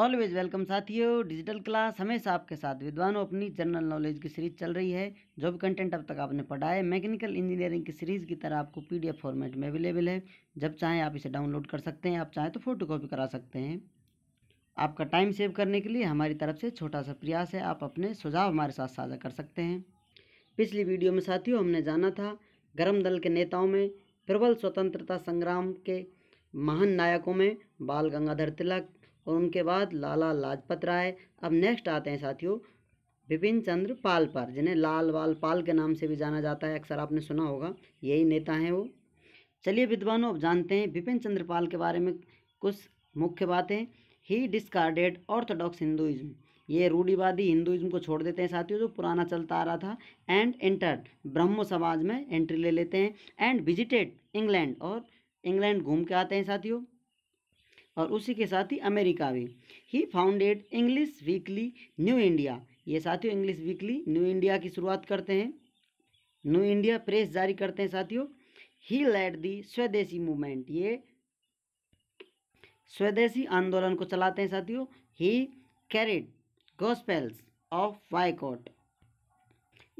always welcome साथियों digital class हमेशा आपके साथ विद्वानों अपनी जनरल नॉलेज की सीरीज चल रही है जो भी कंटेंट अब तक आपने पढ़ा है मैकेनिकल इंजीनियरिंग की सीरीज़ की तरह आपको पीडीएफ फॉर्मेट में अवेलेबल है जब चाहें आप इसे डाउनलोड कर सकते हैं आप चाहें तो फोटो कॉपी करा सकते हैं आपका टाइम सेव करने के लिए हमारी तरफ से छोटा सा प्रयास है आप अपने सुझाव हमारे साथ साझा कर सकते हैं पिछली वीडियो में साथियों हमने जाना था गर्म दल के नेताओं में प्रबल स्वतंत्रता संग्राम के महान नायकों में बाल गंगाधर तिलक और उनके बाद लाला लाजपत राय अब नेक्स्ट आते हैं साथियों विपिन चंद्र पाल पर जिन्हें लाल वाल पाल के नाम से भी जाना जाता है अक्सर आपने सुना होगा यही नेता हैं वो चलिए विद्वानों अब जानते हैं विपिन चंद्र पाल के बारे में कुछ मुख्य बातें ही डिस्कार्डेड ऑर्थोडॉक्स हिंदुइज्म ये रूढ़ीवादी हिंदुइज्म को छोड़ देते हैं साथियों जो पुराना चलता आ रहा था एंड एंटर ब्रह्म समाज में एंट्री ले लेते हैं एंड विजिटेड इंग्लैंड और इंग्लैंड घूम के आते हैं साथियों और उसी के साथ ही अमेरिका भी he founded English weekly New India ये साथियों इंग्लिश वीकली न्यू इंडिया की शुरुआत करते हैं न्यू इंडिया प्रेस जारी करते हैं साथियों ही लेड दी स्वदेशी मूवमेंट ये स्वदेशी आंदोलन को चलाते हैं साथियों ही कैरिड गोस्पेल्स ऑफ वाइकॉट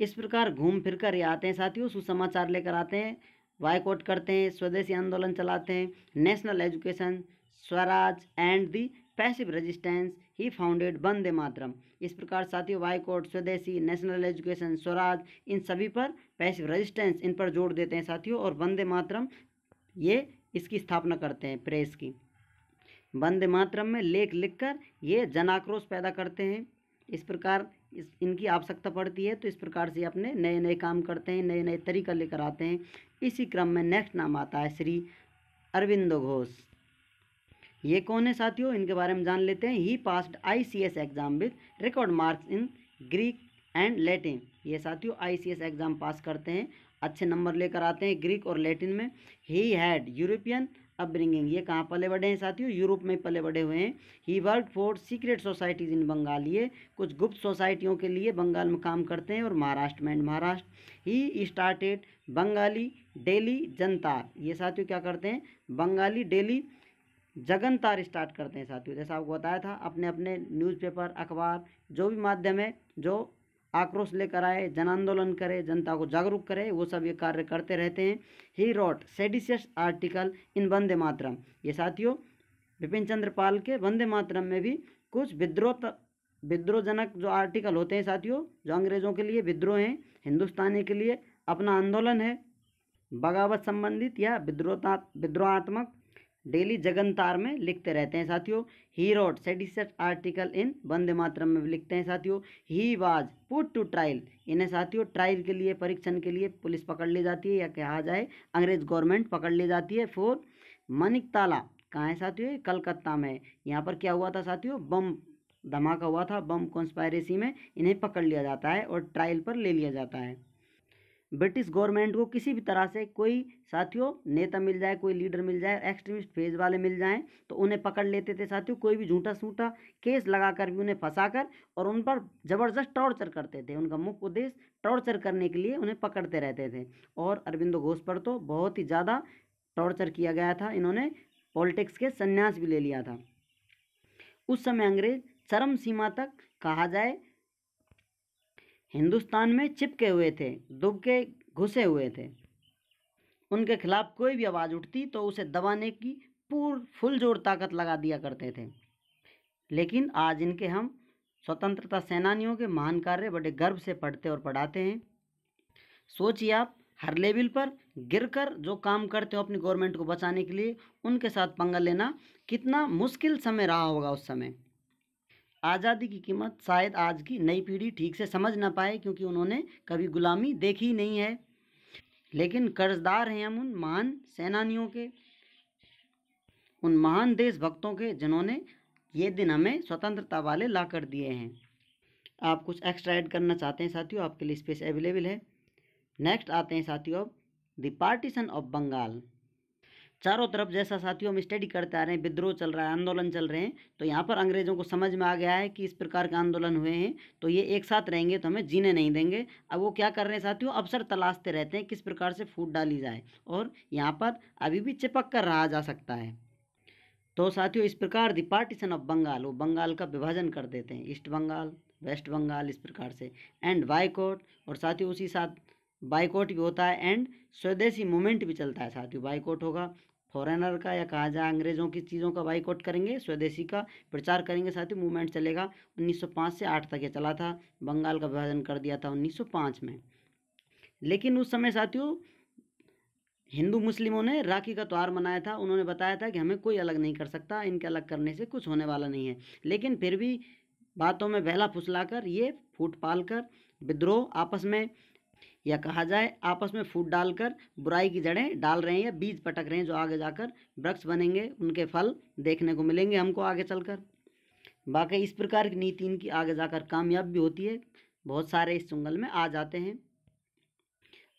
इस प्रकार घूम फिर कर ये आते हैं साथियों सुसमाचार लेकर आते हैं वाईकॉट करते हैं स्वदेशी आंदोलन चलाते हैं national education swaraj and the passive resistance he founded Vande Mataram इस प्रकार साथियों वाईकोट स्वदेशी नेशनल एजुकेशन स्वराज इन सभी पर पैसिव रेजिस्टेंस इन पर जोड़ देते हैं साथियों और वंदे मातरम ये इसकी स्थापना करते हैं प्रेस की वंदे मातरम में लेख लिखकर ये जनाक्रोश पैदा करते हैं इस प्रकार इस इनकी आवश्यकता पड़ती है तो इस प्रकार से अपने नए नए काम करते हैं नए नए तरीका लेकर आते हैं इसी क्रम में नेक्स्ट नाम आता है श्री अरविंदो घोष ये कौन है साथियों इनके बारे में जान लेते हैं he passed I C S exam with record marks in Greek and Latin ये साथियों आई सी एस एग्ज़ाम पास करते हैं अच्छे नंबर लेकर आते हैं ग्रीक और लैटिन में ही हैड यूरोपियन अपब्रिंगिंग ये कहाँ पले बढ़े हैं साथियों यूरोप में पले बढ़े हुए हैं he work for secret societies in Bengal ये कुछ गुप्त सोसाइटियों के लिए बंगाल में काम करते हैं और महाराष्ट्र में and Maharashtra he started Bengali daily Janata ये साथियों क्या करते हैं बंगाली डेली जगन तार स्टार्ट करते हैं साथियों जैसा आपको बताया था अपने अपने न्यूज़पेपर अखबार जो भी माध्यम है जो आक्रोश लेकर आए जन आंदोलन करे जनता को जागरूक करे वो सब ये कार्य करते रहते हैं he wrote seditious article in Vande Mataram ये साथियों विपिन चंद्र पाल के वंदे मातरम में भी कुछ विद्रोह विद्रोहजनक जो आर्टिकल होते हैं साथियों जो अंग्रेज़ों के लिए विद्रोह हैं हिंदुस्तानी के लिए अपना आंदोलन है बगावत संबंधित या विद्रोहता विद्रोहात्मक डेली जगनतार में लिखते रहते हैं साथियों he wrote सेडिसट article in Vande मातरम में लिखते हैं साथियों he was put to trial इन्हें साथियों ट्रायल के लिए परीक्षण के लिए पुलिस पकड़ ली जाती है या कहा जाए अंग्रेज गवर्नमेंट पकड़ ली जाती है फोर मनिकताला कहाँ है साथियों कलकत्ता में यहाँ पर क्या हुआ था साथियों बम धमाका हुआ था बम कॉन्स्पायरेसी में इन्हें पकड़ लिया जाता है और ट्रायल पर ले लिया जाता है ब्रिटिश गवर्नमेंट को किसी भी तरह से कोई साथियों नेता मिल जाए कोई लीडर मिल जाए एक्सट्रीमिस्ट फेज वाले मिल जाएं तो उन्हें पकड़ लेते थे साथियों कोई भी झूठा सूठा केस लगाकर भी उन्हें फंसाकर और उन पर ज़बरदस्त टॉर्चर करते थे उनका मुख्य उद्देश्य टॉर्चर करने के लिए उन्हें पकड़ते रहते थे और अरविंदो घोष पर तो बहुत ही ज़्यादा टॉर्चर किया गया था इन्होंने पॉलिटिक्स के संन्यास भी ले लिया था उस समय अंग्रेज चरम सीमा तक कहा जाए हिंदुस्तान में चिपके हुए थे दुबके घुसे हुए थे उनके खिलाफ कोई भी आवाज़ उठती तो उसे दबाने की पूर्ण फुल जोर ताकत लगा दिया करते थे लेकिन आज इनके हम स्वतंत्रता सेनानियों के महान कार्य बड़े गर्व से पढ़ते और पढ़ाते हैं सोचिए आप हर लेवल पर गिरकर जो काम करते हो अपनी गवर्नमेंट को बचाने के लिए उनके साथ पंगा लेना कितना मुश्किल समय रहा होगा उस समय आज़ादी की कीमत शायद आज की नई पीढ़ी ठीक से समझ ना पाए क्योंकि उन्होंने कभी गुलामी देखी नहीं है लेकिन कर्जदार हैं हम उन महान सेनानियों के उन महान देशभक्तों के जिन्होंने ये दिन हमें स्वतंत्रता वाले ला कर दिए हैं आप कुछ एक्स्ट्रा ऐड करना चाहते हैं साथियों आपके लिए स्पेस अवेलेबल है नेक्स्ट आते हैं साथियों अब द पार्टीशन ऑफ बंगाल चारों तरफ जैसा साथियों हम स्टडी करते आ रहे हैं विद्रोह चल रहा है आंदोलन चल रहे हैं तो यहाँ पर अंग्रेजों को समझ में आ गया है कि इस प्रकार के आंदोलन हुए हैं तो ये एक साथ रहेंगे तो हमें जीने नहीं देंगे अब वो क्या कर रहे हैं साथियों अवसर तलाशते रहते हैं किस प्रकार से फूट डाली जाए और यहाँ पर अभी भी चिपक कर रहा जा सकता है तो साथियों इस प्रकार द पार्टीशन ऑफ बंगाल वो बंगाल का विभाजन कर देते हैं ईस्ट बंगाल वेस्ट बंगाल इस प्रकार से एंड बाइकोट और साथियों उसी साथ बाइकॉट भी होता है एंड स्वदेशी मूवमेंट भी चलता है साथियों बाइकॉट होगा फॉरेनर का या कहा जाए अंग्रेज़ों की चीज़ों का बाइकआउट करेंगे स्वदेशी का प्रचार करेंगे साथ ही मूवमेंट चलेगा 1905 से 8 तक ये चला था बंगाल का विभाजन कर दिया था 1905 में लेकिन उस समय साथियों हिंदू मुस्लिमों ने राखी का त्यौहार मनाया था उन्होंने बताया था कि हमें कोई अलग नहीं कर सकता इनके अलग करने से कुछ होने वाला नहीं है लेकिन फिर भी बातों में बहला फुसला कर ये फूट पाल कर विद्रोह आपस में या कहा जाए आपस में फूट डालकर बुराई की जड़ें डाल रहे हैं या बीज पटक रहे हैं जो आगे जाकर वृक्ष बनेंगे उनके फल देखने को मिलेंगे हमको आगे चलकर बाकी इस प्रकार की नीति इनकी आगे जाकर कामयाब भी होती है बहुत सारे इस चुंगल में आ जाते हैं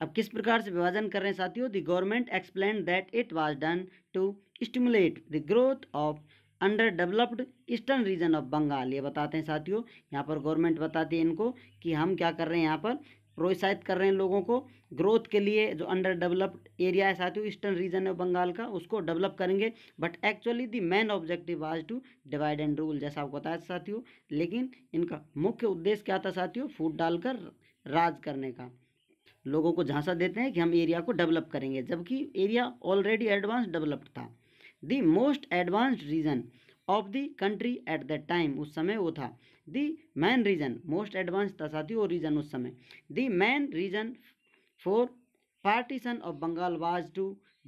अब किस प्रकार से विभाजन कर रहे हैं साथियों the government explain that it was done to stimulate the growth of under developed eastern region of Bengal ये बताते हैं साथियों यहाँ पर गवर्नमेंट बताती है इनको कि हम क्या कर रहे हैं यहाँ पर प्रोत्साहित कर रहे हैं लोगों को ग्रोथ के लिए जो अंडर डेवलप्ड एरिया है साथियों ईस्टर्न रीजन है बंगाल का उसको डेवलप करेंगे but actually the main objective was to divide and rule जैसा आपको बताया था साथियों लेकिन इनका मुख्य उद्देश्य क्या था साथियों फूट डालकर राज करने का लोगों को झांसा देते हैं कि हम एरिया को डेवलप करेंगे जबकि एरिया ऑलरेडी एडवांस डेवलप्ड था the most advanced region of the country at that time उस समय वो था the main region most advance था साथियों रीजन उस समय the main reason for partition of Bengal was to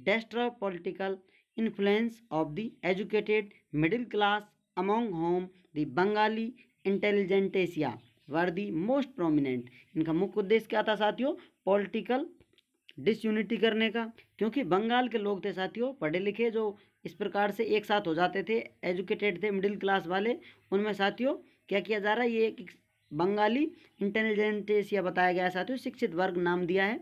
destroy political influence of the educated middle class among home the Bengali intelligentsia were the most prominent इनका मुख्य उद्देश्य क्या था साथियों पॉलिटिकल डिसयूनिटी करने का क्योंकि बंगाल के लोग थे साथियों पढ़े लिखे जो इस प्रकार से एक साथ हो जाते थे एजुकेटेड थे मिडिल क्लास वाले उनमें साथियों क्या किया जा रहा है ये एक बंगाली इंटेलिजेंटेस या बताया गया साथियों शिक्षित वर्ग नाम दिया है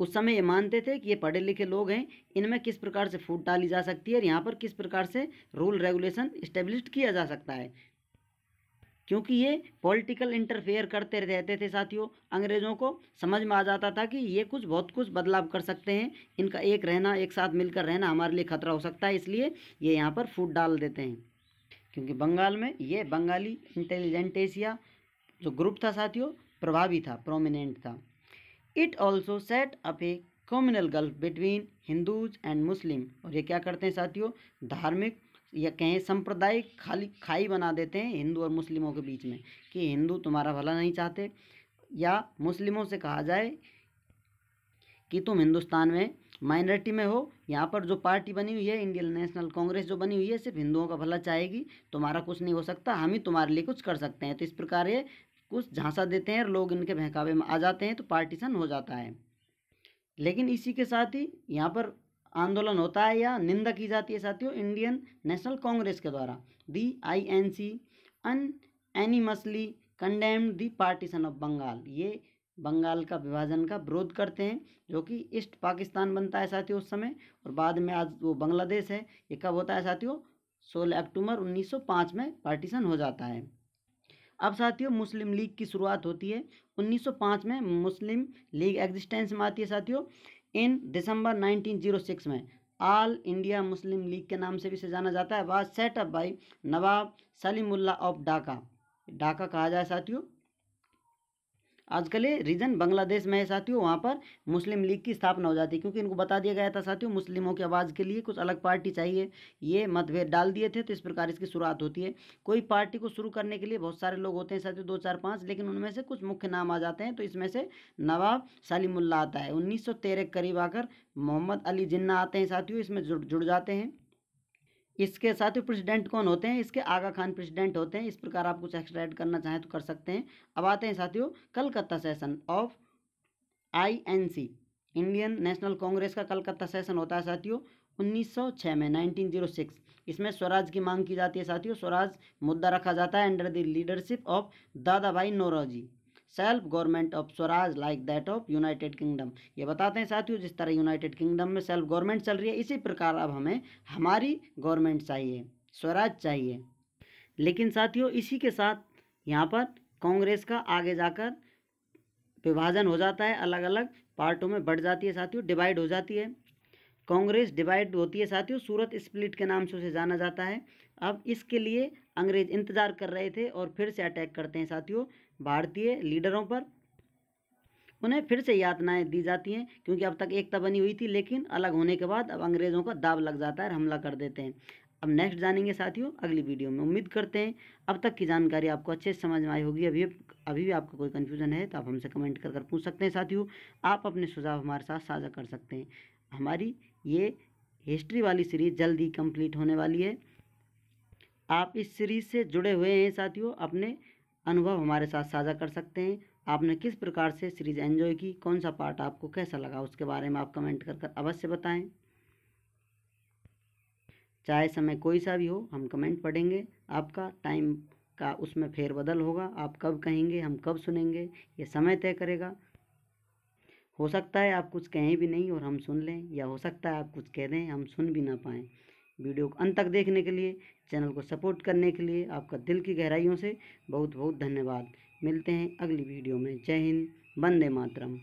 उस समय ये मानते थे कि ये पढ़े लिखे लोग हैं इनमें किस प्रकार से फूट डाली जा सकती है और यहाँ पर किस प्रकार से रूल रेगुलेशन इस्टेब्लिश किया जा सकता है क्योंकि ये पॉलिटिकल इंटरफेयर करते रहते थे साथियों अंग्रेज़ों को समझ में आ जाता था कि ये कुछ बहुत कुछ बदलाव कर सकते हैं इनका एक रहना एक साथ मिलकर रहना हमारे लिए खतरा हो सकता है इसलिए ये यहाँ पर फूट डाल देते हैं क्योंकि बंगाल में ये बंगाली इंटेलिजेंटेसिया जो ग्रुप था साथियों प्रभावी था प्रोमिनेंट था it also set up a communal gulf between Hindus and Muslim और ये क्या करते हैं साथियों धार्मिक या कहें सांप्रदायिक खाली खाई बना देते हैं हिंदू और मुस्लिमों के बीच में कि हिंदू तुम्हारा भला नहीं चाहते या मुस्लिमों से कहा जाए कि तुम हिंदुस्तान में माइनॉरिटी में हो यहाँ पर जो पार्टी बनी हुई है इंडियन नेशनल कांग्रेस जो बनी हुई है सिर्फ हिंदुओं का भला चाहेगी तुम्हारा कुछ नहीं हो सकता हम ही तुम्हारे लिए कुछ कर सकते हैं तो इस प्रकार ये कुछ झांसा देते हैं और लोग इनके बहकावे में आ जाते हैं तो पार्टीशन हो जाता है लेकिन इसी के साथ ही यहाँ पर आंदोलन होता है या निंदा की जाती है साथियों इंडियन नेशनल कांग्रेस के द्वारा the I N C unanimously condemned the partition of Bengal ये बंगाल का विभाजन का विरोध करते हैं जो कि ईस्ट पाकिस्तान बनता है साथियों उस समय और बाद में आज वो बांग्लादेश है ये कब होता है साथियों सोलह अक्टूबर 1905 में पार्टीशन हो जाता है अब साथियों मुस्लिम लीग की शुरुआत होती है 1905 में मुस्लिम लीग एग्जिस्टेंस में आती है साथियों इन दिसंबर 1906 में ऑल इंडिया मुस्लिम लीग के नाम से भी इसे जाना जाता है was set up by Nawab Salimullah of Dhaka Dhaka कहा जाए साथियों आजकल रीजन बांग्लादेश में है साथियों वहाँ पर मुस्लिम लीग की स्थापना हो जाती है क्योंकि इनको बता दिया गया था साथियों मुस्लिमों की आवाज़ के लिए कुछ अलग पार्टी चाहिए ये मतभेद डाल दिए थे तो इस प्रकार इसकी शुरुआत होती है कोई पार्टी को शुरू करने के लिए बहुत सारे लोग होते हैं साथियों दो चार पाँच लेकिन उनमें से कुछ मुख्य नाम आ जाते हैं तो इसमें से नवाब सलीमुल्ला आता है उन्नीस के करीब आकर मोहम्मद अली जिन्ना आते हैं साथियों इसमें जुड़ जुड़ जाते हैं इसके साथ ही प्रेसिडेंट कौन होते हैं इसके आगा खान प्रेसिडेंट होते हैं इस प्रकार आप कुछ एक्स्ट्रा ऐड करना चाहें तो कर सकते हैं अब आते हैं साथियों Calcutta session of INC Indian National Congress का कलकत्ता सेशन होता है साथियों 1906 में 1906 इसमें स्वराज की मांग की जाती है साथियों स्वराज मुद्दा रखा जाता है under the leadership of Dadabhai Naoroji self government of swaraj like that of United Kingdom ये बताते हैं साथियों जिस तरह यूनाइटेड किंगडम में सेल्फ गवर्नमेंट चल रही है इसी प्रकार अब हमें हमारी गवर्नमेंट चाहिए स्वराज चाहिए लेकिन साथियों इसी के साथ यहाँ पर कांग्रेस का आगे जाकर विभाजन हो जाता है अलग अलग पार्टों में बढ़ जाती है साथियों डिवाइड हो जाती है कांग्रेस डिवाइड होती है साथियों सूरत स्प्लिट के नाम से उसे जाना जाता है अब इसके लिए अंग्रेज इंतज़ार कर रहे थे और फिर से अटैक करते हैं साथियों भारतीय लीडरों पर उन्हें फिर से यातनाएं दी जाती हैं क्योंकि अब तक एकता बनी हुई थी लेकिन अलग होने के बाद अब अंग्रेज़ों का दाव लग जाता है हमला कर देते हैं अब नेक्स्ट जानेंगे साथियों अगली वीडियो में उम्मीद करते हैं अब तक की जानकारी आपको अच्छे से समझ में आई होगी अभी अभी भी आपका कोई कन्फ्यूजन है तो आप हमसे कमेंट कर कर पूछ सकते हैं साथियों आप अपने सुझाव हमारे साथ साझा कर सकते हैं हमारी ये हिस्ट्री वाली सीरीज़ जल्द ही कम्प्लीट होने वाली है आप इस सीरीज़ से जुड़े हुए हैं साथियों अपने अनुभव हमारे साथ साझा कर सकते हैं आपने किस प्रकार से सीरीज़ एंजॉय की कौन सा पार्ट आपको कैसा लगा उसके बारे में आप कमेंट कर कर अवश्य बताएं चाहे समय कोई सा भी हो हम कमेंट पढ़ेंगे आपका टाइम का उसमें फेरबदल होगा आप कब कहेंगे हम कब सुनेंगे ये समय तय करेगा हो सकता है आप कुछ कहें भी नहीं और हम सुन लें या हो सकता है आप कुछ कह दें हम सुन भी ना पाएँ वीडियो को अंत तक देखने के लिए चैनल को सपोर्ट करने के लिए आपका दिल की गहराइयों से बहुत बहुत धन्यवाद मिलते हैं अगली वीडियो में जय हिंद वंदे मातरम